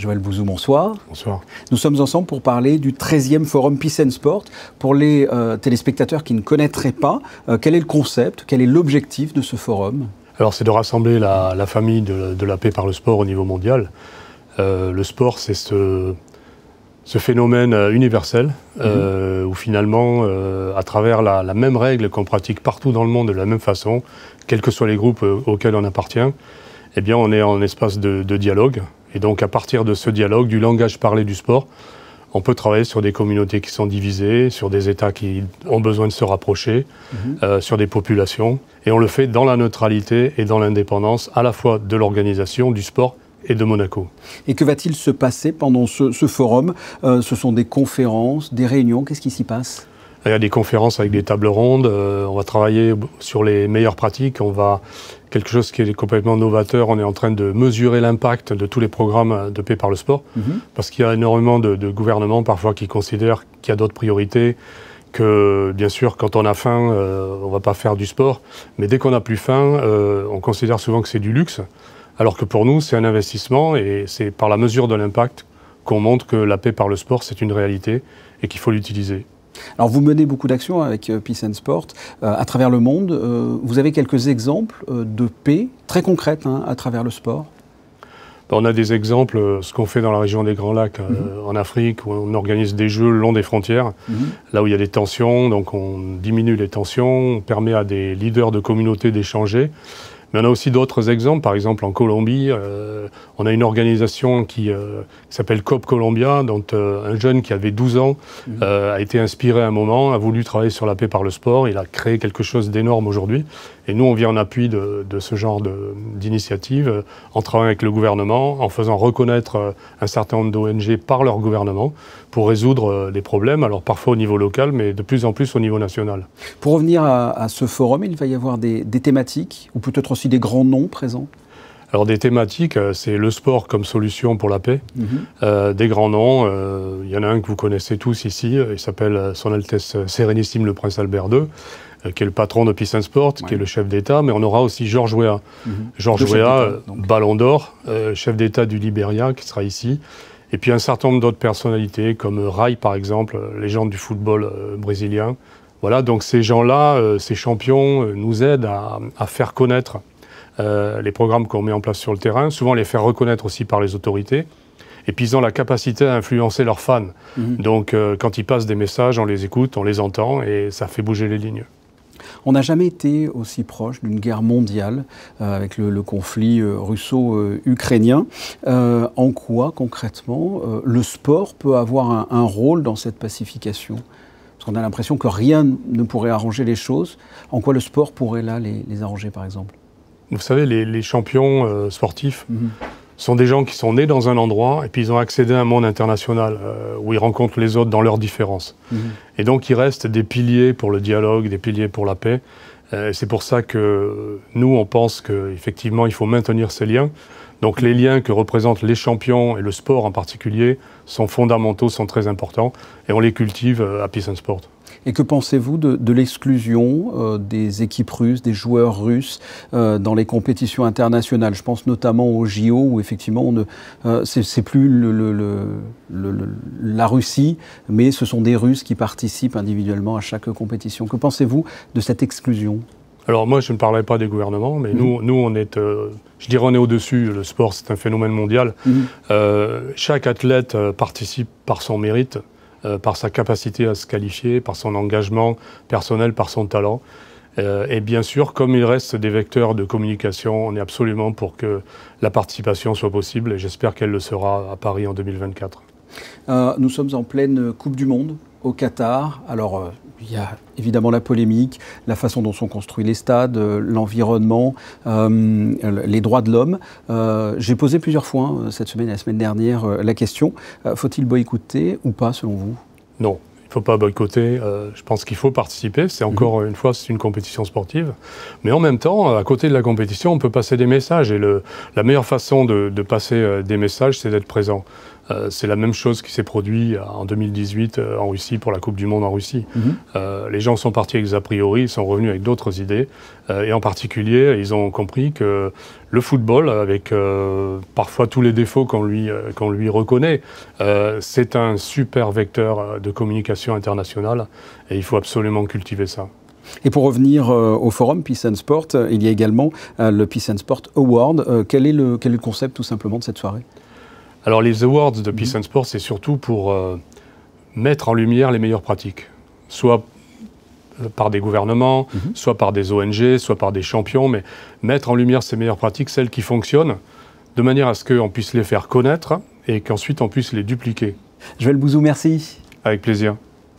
Joël Bouzou, bonsoir. Bonsoir. Nous sommes ensemble pour parler du 13e forum Peace and Sport. Pour les euh, téléspectateurs qui ne connaîtraient pas, euh, quel est le concept, quel est l'objectif de ce forum Alors, c'est de rassembler la, famille de, la paix par le sport au niveau mondial. Euh, le sport, c'est ce, phénomène universel mhm. où finalement, à travers la, même règle qu'on pratique partout dans le monde de la même façon, quels que soient les groupes auxquels on appartient, eh bien, on est en espace de dialogue et donc à partir de ce dialogue, du langage parlé du sport, on peut travailler sur des communautés qui sont divisées, sur des États qui ont besoin de se rapprocher, mhm. euh, sur des populations. Et on le fait dans la neutralité et dans l'indépendance à la fois de l'organisation, du sport et de Monaco. Et que va-t-il se passer pendant ce, forum euh, Ce sont des conférences, des réunions, qu'est-ce qui s'y passe il y a des conférences avec des tables rondes, euh, on va travailler sur les meilleures pratiques, on va quelque chose qui est complètement novateur. On est en train de mesurer l'impact de tous les programmes euh, de paix par le sport, mhm. parce qu'il y a énormément de, gouvernements parfois qui considèrent qu'il y a d'autres priorités, que bien sûr quand on a faim, euh, on ne va pas faire du sport, mais dès qu'on n'a plus faim, euh, on considère souvent que c'est du luxe, alors que pour nous c'est un investissement et c'est par la mesure de l'impact qu'on montre que la paix par le sport c'est une réalité et qu'il faut l'utiliser. Alors vous menez beaucoup d'actions avec euh, Peace and Sport euh, à travers le monde. Euh, vous avez quelques exemples de paix très concrètes hein, à travers le sport ben, on a des exemples, ce qu'on fait dans la région des Grands Lacs, mhm. en Afrique, où on organise des jeux le long des frontières, mhm. là où il y a des tensions, donc on diminue les tensions, on permet à des leaders de communautés d'échanger. Mais on a aussi d'autres exemples. Par exemple, en Colombie, euh, on a une organisation qui, euh, s'appelle COP Colombia, dont euh, un jeune qui avait 12 ans mhm. a été inspiré à un moment, a voulu travailler sur la paix par le sport. Il a créé quelque chose d'énorme aujourd'hui. Et nous, on vient en appui de, ce genre d'initiative en travaillant avec le gouvernement, en faisant reconnaître un certain nombre d'ONG par leur gouvernement pour résoudre les problèmes, alors parfois au niveau local, mais de plus en plus au niveau national. Pour revenir à, ce forum, il va y avoir des, thématiques, ou peut-être des grands noms présents alors des thématiques, euh, c'est le sport comme solution pour la paix. Mhm. Euh, des grands noms, euh, il y en a un que vous connaissez tous ici, il s'appelle Son Altesse Sérénissime le Prince Albert II, qui est le patron de Peace Sport, qui est le chef d'État, mais on aura aussi Georges Weah. Mhm. Georges Weah, Ballon d'Or, chef d'État du Libéria, qui sera ici. Et puis un certain nombre d'autres personnalités, comme Rai par exemple, légende du football brésilien. Voilà, donc ces gens-là, ces champions, nous aident à faire connaître euh, les programmes qu'on met en place sur le terrain, souvent les faire reconnaître aussi par les autorités. Et puis ils ont la capacité à influencer leurs fans. Mhm. Donc euh, quand ils passent des messages, on les écoute, on les entend et ça fait bouger les lignes. On n'a jamais été aussi proche d'une guerre mondiale euh, avec le, conflit russo-ukrainien. en quoi concrètement le sport peut avoir un, rôle dans cette pacification Parce qu'on a l'impression que rien ne pourrait arranger les choses. En quoi le sport pourrait là les arranger par exemple vous savez, les, champions euh, sportifs mhm. sont des gens qui sont nés dans un endroit et puis ils ont accédé à un monde international euh, où ils rencontrent les autres dans leurs différences. Mhm. Et donc ils restent des piliers pour le dialogue, des piliers pour la paix. Euh, et c'est pour ça que nous, on pense qu'effectivement, il faut maintenir ces liens. Donc les liens que représentent les champions et le sport en particulier sont fondamentaux, sont très importants et on les cultive euh, à Peace and Sport. Et que pensez-vous de, l'exclusion euh, des équipes russes, des joueurs russes euh, dans les compétitions internationales Je pense notamment aux JO où effectivement on ne, c'est, plus la Russie, mais ce sont des Russes qui participent individuellement à chaque compétition. Que pensez-vous de cette exclusion alors moi, je ne parlerai pas des gouvernements, mais mhm. nous, nous, on est, euh, je dirais, on est au-dessus. Le sport, c'est un phénomène mondial. Mhm. Euh, chaque athlète euh, participe par son mérite, par sa capacité à se qualifier, par son engagement personnel, par son talent. et bien sûr, comme il reste des vecteurs de communication, on est absolument pour que la participation soit possible, et j'espère qu'elle le sera à Paris en 2024. nous sommes en pleine Coupe du Monde au Qatar. Alors, il y a évidemment la polémique, la façon dont sont construits les stades, euh, l'environnement, euh, les droits de l'homme. Euh, j'ai posé plusieurs fois, hein, cette semaine et la semaine dernière, la question, faut-il boycotter ou pas selon vous Non, il ne faut pas boycotter. je pense qu'il faut participer. C'est mhm. encore une fois, c'est une compétition sportive. Mais en même temps, à côté de la compétition, on peut passer des messages. Et la meilleure façon de passer des messages, c'est d'être présent. Euh, c'est la même chose qui s'est produite euh, en 2018 euh, en Russie pour la Coupe du Monde en Russie. Mhm. les gens sont partis avec des a priori, ils sont revenus avec d'autres idées. et en particulier, ils ont compris que le football, avec parfois tous les défauts qu'on lui, reconnaît, c'est un super vecteur de communication internationale et il faut absolument cultiver ça. Et pour revenir au forum Peace and Sport, il y a également le Peace and Sport Award. Quel est quel est le concept tout simplement de cette soirée alors les awards de Peace and Sport, c'est surtout pour euh, mettre en lumière les meilleures pratiques, soit euh, par des gouvernements, mhm. soit par des ONG, soit par des champions, mais mettre en lumière ces meilleures pratiques, celles qui fonctionnent, de manière à ce qu'on puisse les faire connaître et qu'ensuite on puisse les dupliquer. le Bouzou, merci. Avec plaisir.